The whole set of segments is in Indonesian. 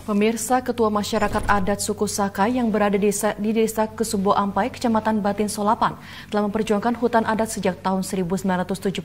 Pemirsa Ketua Masyarakat Adat Suku Sakai yang berada di desa, di desa Kesubo Ampai, Kecamatan Batin Solapan, telah memperjuangkan hutan adat sejak tahun 1976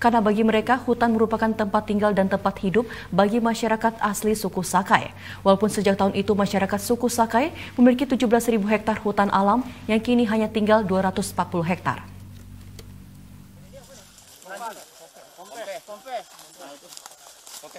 karena bagi mereka hutan merupakan tempat tinggal dan tempat hidup bagi masyarakat asli suku Sakai. Walaupun sejak tahun itu masyarakat suku Sakai memiliki 17.000 hektar hutan alam yang kini hanya tinggal 240 hektar. Oke,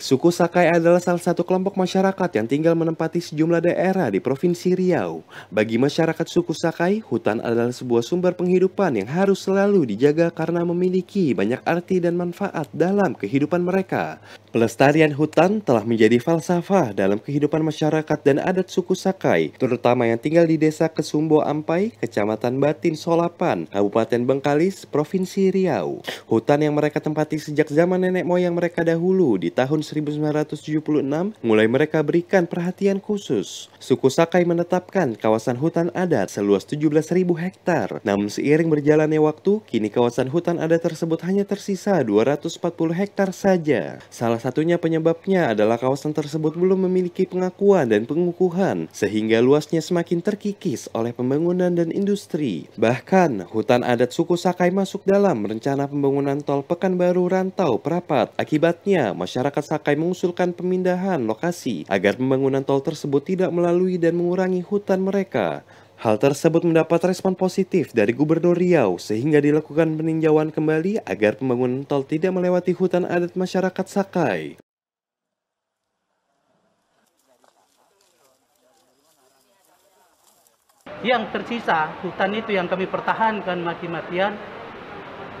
Suku Sakai adalah salah satu kelompok masyarakat yang tinggal menempati sejumlah daerah di Provinsi Riau. Bagi masyarakat suku Sakai, hutan adalah sebuah sumber penghidupan yang harus selalu dijaga karena memiliki banyak arti dan manfaat dalam kehidupan mereka. Pelestarian hutan telah menjadi falsafah dalam kehidupan masyarakat dan adat suku Sakai, terutama yang tinggal di desa Kesumbo Ampai, Kecamatan Batin Solapan, Kabupaten Bengkalis, Provinsi Riau. Hutan yang mereka tempati sejak zaman nenek moyang mereka dahulu di tahun 1976, mulai mereka berikan perhatian khusus. Suku Sakai menetapkan kawasan hutan adat seluas 17.000 hektar. Namun seiring berjalannya waktu, kini kawasan hutan adat tersebut hanya tersisa 240 hektar saja. Salah satunya penyebabnya adalah kawasan tersebut belum memiliki pengakuan dan pengukuhan, sehingga luasnya semakin terkikis oleh pembangunan dan industri. Bahkan, hutan adat suku Sakai masuk dalam rencana pembangunan tol Pekanbaru Rantau Prapat. Akibatnya, masyarakat masyarakat Sakai mengusulkan pemindahan lokasi agar pembangunan tol tersebut tidak melalui dan mengurangi hutan mereka. Hal tersebut mendapat respon positif dari Gubernur Riau sehingga dilakukan peninjauan kembali agar pembangunan tol tidak melewati hutan adat masyarakat Sakai. Yang tersisa, hutan itu yang kami pertahankan mati-matian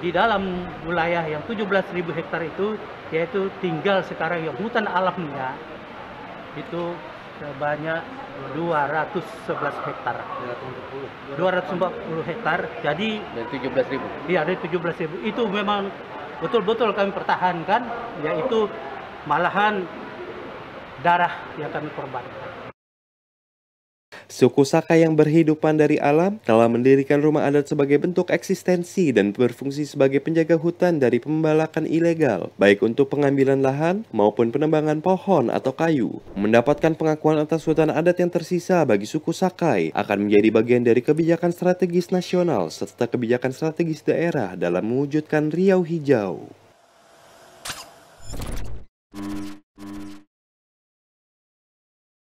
di dalam wilayah yang 17.000 hektar itu yaitu tinggal sekarang yang hutan alamnya itu sebanyak 211 hektar. 240. hektar. Jadi dari 17.000. Iya, dari 17.000. Itu memang betul-betul kami pertahankan yaitu malahan darah yang kami korbankan. Suku Saka yang berhidupan dari alam telah mendirikan rumah adat sebagai bentuk eksistensi dan berfungsi sebagai penjaga hutan dari pembalakan ilegal, baik untuk pengambilan lahan maupun penembangan pohon atau kayu. Mendapatkan pengakuan atas hutan adat yang tersisa bagi suku Sakai akan menjadi bagian dari kebijakan strategis nasional serta kebijakan strategis daerah dalam mewujudkan Riau Hijau.